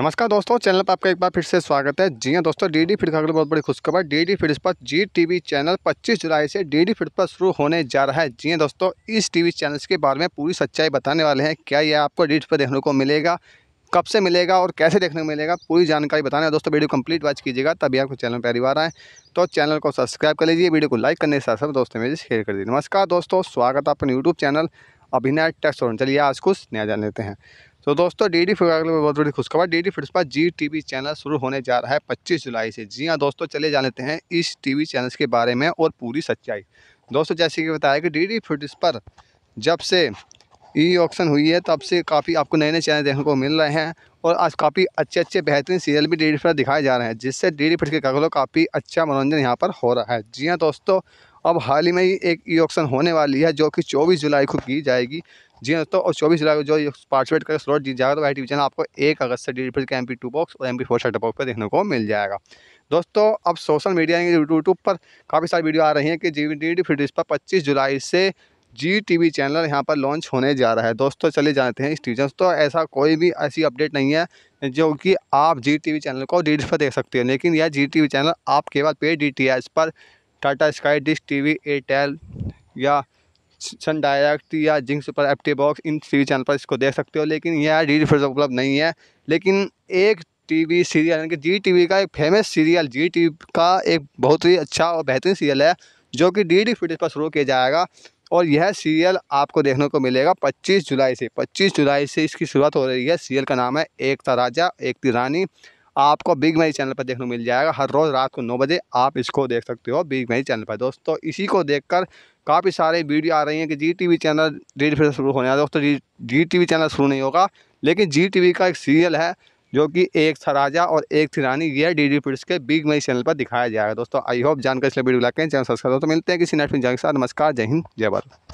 नमस्कार दोस्तों चैनल पर आपका एक बार फिर से स्वागत है जी हाँ दोस्तों डी डी फिड बहुत बड़ी खुशखबर डी डी फिड पर जी टीवी चैनल 25 जुलाई से डी डी फिर पर शुरू होने जा रहा है जी हाँ दोस्तों इस टीवी चैनल के बारे में पूरी सच्चाई बताने वाले हैं क्या यह आपको डी पर देखने को मिलेगा कब से मिलेगा और कैसे देखने को मिलेगा पूरी जानकारी बताने दोस्तों वीडियो कंप्लीट वॉच कीजिएगा तभी आपको चैनल पहली बार आए तो चैनल को सब्सक्राइब कर लीजिए वीडियो को लाइक करने के साथ साथ दोस्तों मेरे शेयर कर दीजिए नमस्कार दोस्तों स्वागत है अपने यूट्यूब चैनल अभिनय टेक्स चलिए आज कुछ नया जान लेते हैं तो दोस्तों डी डी फिर में बहुत बड़ी खुशखबर डी डी फिर पर जी वी चैनल शुरू होने जा रहा है पच्चीस जुलाई से जी हाँ दोस्तों चले जा लेते हैं इस टीवी चैनल्स के बारे में और पूरी सच्चाई दोस्तों जैसे कि बताया कि डी डी फिट्स पर जब से ई ऑप्शन हुई है तब से काफ़ी आपको नए नए चैनल देखने को मिल रहे हैं और आज काफ़ी अच्छे अच्छे बेहतरीन सीरियल भी डी डी फिर दिखाए जा रहे हैं जिससे डी डी फिट के कागलों काफ़ी अच्छा मनोरंजन यहाँ पर हो रहा है जी हाँ दोस्तों अब हाल ही में ही एक ई ऑक्शन होने वाली है जो कि चौबीस जुलाई को की जाएगी जी हाँ दोस्तों और चौबीस जुलाई को जो पार्टिसिपेट करके स्लॉट जीत जाएगा तो आई टी आपको एक अगस्त से डी के एम पी टू बॉक्स और M P four setup box पर देखने को मिल जाएगा दोस्तों अब सोशल मीडिया यूट्यूब पर काफ़ी सारी वीडियो आ रही हैं कि जी डी डी फिट पर पच्चीस जुलाई से जी टी चैनल यहाँ पर लॉन्च होने जा रहा है दोस्तों चले जाते हैं इस टीजन तो ऐसा कोई भी ऐसी अपडेट नहीं है जो कि आप जी टी चैनल को डी पर देख सकते हैं लेकिन यह जी टी चैनल आप केवल पे डी टी पर Tata sky dish TV Airtel या सन डायरेक्ट या जिंक पर एप्टी बॉक्स इन टी चैनल पर इसको देख सकते हो लेकिन यह डी डी उपलब्ध नहीं है लेकिन एक टीवी सीरियल यानी कि जी टीवी का एक फेमस सीरियल जी टी का एक बहुत ही अच्छा और बेहतरीन सीरियल है जो कि डी डी पर शुरू किया जाएगा और यह सीरियल आपको देखने को मिलेगा 25 जुलाई से 25 जुलाई से इसकी शुरुआत हो रही है सीरियल का नाम है एक राजा एक रानी आपको बिग मई चैनल पर देखने को मिल जाएगा हर रोज़ रात को नौ बजे आप इसको देख सकते हो बिग मई चैनल पर दोस्तों इसी को देखकर काफ़ी सारे वीडियो आ रही हैं कि जी वी चैनल डेट फिर शुरू होने वाला दोस्तों जी टी वी चैनल शुरू नहीं होगा लेकिन जी वी का एक सीरियल है जो कि एक था राजा और एक थी रानी यह डी डी फिट्स के बिग मई चैनल पर दिखाया जाएगा दोस्तों आई होप जानकर इसलिए वीडियो लाके चैनल सब्सक्राइब दोस्तों मिलते हैं किसी नेटफ्लिक के साथ नमस्कार जय हिंद जय भारत